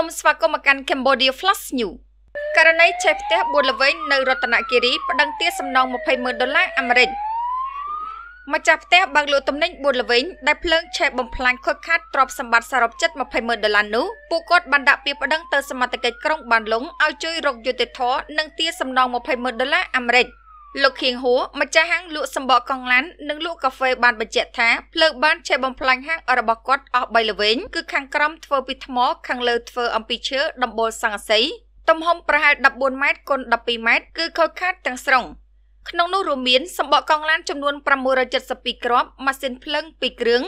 សូមស្វាគមន៍មកកាន់ Cambodia Flash News ករណីឆេះផ្ទះបួនល្វែងនៅរតនគិរីប្តឹងទារសំណង20,000ដុល្លារអាមេរិកម្ចាស់ផ្ទះបើកលក់ទំនិញបួនល្វែងដែលភ្លើងឆេះបំផ្លាញខូចខាតទ្រព្យសម្បត្តិសរុបជិត20,000ដុល្លារនោះពួកគាត់បានដាក់ពាក្យប្តឹងទៅសមាជិកក្រុងបានលុងឲ្យជួយរកយុត្តិធម៌និងទារសំណង20,000ដុល្លារអាមេរិក។លោកខៀងហួរម្ចាស់ហាង លក់សម្បកកង់ឡាននិងលក់កាហ្វេបានបញ្ជាក់ថាភ្លើងបានឆេះបំផ្លាញហាងរបស់គាត់អស់3ល្វែងគឺខាងក្រោមធ្វើពីថ្មខាងលើធ្វើអំពីឈើដំបូលសង្កសីទំហំប្រហែល14ម៉ែត្រគុណ12ម៉ែត្រគឺខូចខាតទាំងស្រុង ក្នុងនោះរួមមានសម្បកកង់ឡានចំនួន672គ្រាប់ម៉ាស៊ីនភ្លើង2គ្រឿង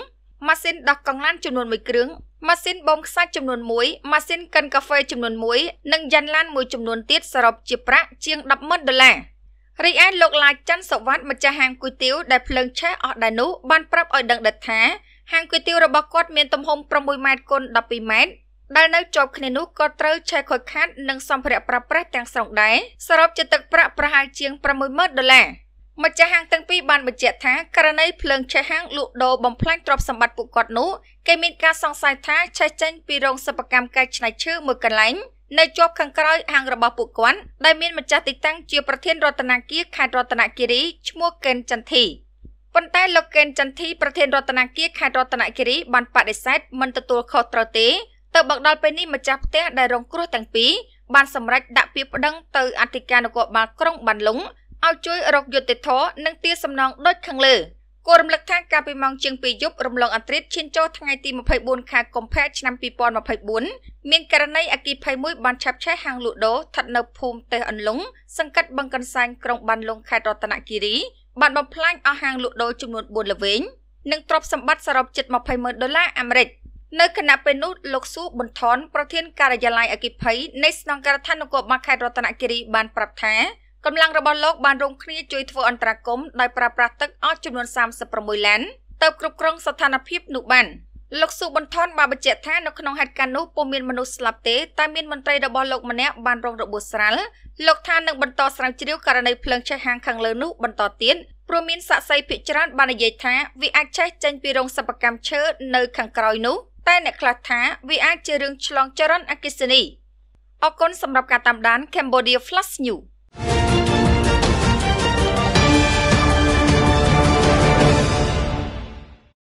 ម៉ាស៊ីនដោះកង់ឡានចំនួន1គ្រឿងម៉ាស៊ីនបូមខ្សាច់ចំនួន1ម៉ាស៊ីនកិនកាហ្វេចំនួន1និងយ៉ានឡានមួយចំនួនទៀតសរុបជាប្រាក់ជាង10ម៉ឺនដុល្លារ។រីឯលោកឡាយច័ន្ទសវត្តម្ចាស់ហាងគុយទាវដែលភ្លើងឆេះអស់ដែរនោះបានប្រាប់ឲ្យដឹងដិតថាហាងគុយទាវរបស់គាត់មានទំហំ6ម៉ែត្រគុណ12ម៉ែត្រដែលនៅជាប់គ្នានោះក៏ត្រូវឆែកខូចខាតនិងសម្ភារៈប្រើប្រាស់ទាំងស្រុងដែរសរុបជាទឹកប្រាក់ប្រហែលជាង60000ដុល្លារម្ចាស់ហាងទាំងពីរបានបញ្ជាក់ថាករណីភ្លើងឆេះហាងលក់ដូរបំផ្លាញទ្រព្យសម្បត្តិពួកគាត់នោះគេមានការសង្ស័យថាឆេះចេញពីរោងសិប្បកម្មកែច្នៃឈើមួយកន្លែងនៅជាប់ខាងក្រោយហាងរបស់ពួកគាត់ដែលមានម្ចាស់ទីតាំងជាប្រធានរដ្ឋាភិបាលខេត្តរតនគិរីឈ្មោះកេនចន្ទធីប៉ុន្តែលោកកេនចន្ទធីប្រធានរដ្ឋាភិបាលខេត្តរតនគិរីបានបដិសេធមិនទទួលខុសត្រូវទេទៅបកដល់ពេលនេះម្ចាស់ផ្ទះដែលរងគ្រោះទាំងពីរបានសម្រេចដាក់ពាក្យប្តឹងទៅអធិការនគរបាលក្រុងបានលុងឲ្យជួយរកយុត្តិធម៌និងទារសំណងដូចខាងលើ។គួររំលឹកថាកាលពីម៉ោងជាង2យប់រំលងអត្រិតឈានចូលថ្ងៃទី24ខែកុម្ភៈឆ្នាំ2024មានករណីអគិភ័យមួយបានឆាប់ឆេះហាងលក់ដូរស្ថិតនៅភូមិតេះអន្លង់សង្កាត់បឹងកន្សែងក្រុងបានលុងខេត្តរតនគិរីបានបំផ្លាញអស់ហាងលក់ដូរចំនួន4ល្វែងនិងទ្រព្យសម្បត្តិសរុបជិត200,000ដុល្លារអាមេរិកនៅខណៈពេលនោះលោកស៊ូប៊ុនថនប្រធានការិយាល័យអគិភ័យនៃស្នងការដ្ឋាននគរបាលខេត្តរតនគិរីបានប្រាប់ថាកម្លាំងរបស់លោកបានរួមគ្នាជួយធ្វើអន្តរាគមន៍ដោយប្រើប្រាស់ទឹកអស់ចំនួន36ឡានទៅគ្រប់គ្រងស្ថានភាពនោះបានលោកស៊ូប៊ុនថនបានបញ្ជាក់ថានៅក្នុងហេតុការណ៍នោះពុំមានមនុស្សស្លាប់ទេតែមានមន្ត្រីរបស់លោកម្នាក់បានរងរបួសស្រាលលោកថានឹងបន្តស្រាវជ្រាវករណីភ្លើងឆេះហាងខាងលើនោះបន្តទៀតព្រោះមានសាក្សីភិជាច្រើនបាននិយាយថាវាអាចឆេះចេញពីរោងសិប្បកម្មឈើនៅខាងក្រោយនោះតែអ្នកខ្លះថាវាអាចជារឿងឆ្លងចរន្តអគ្គិសនីអរគុណសម្រាប់ការតាមដាន Cambodia Flash News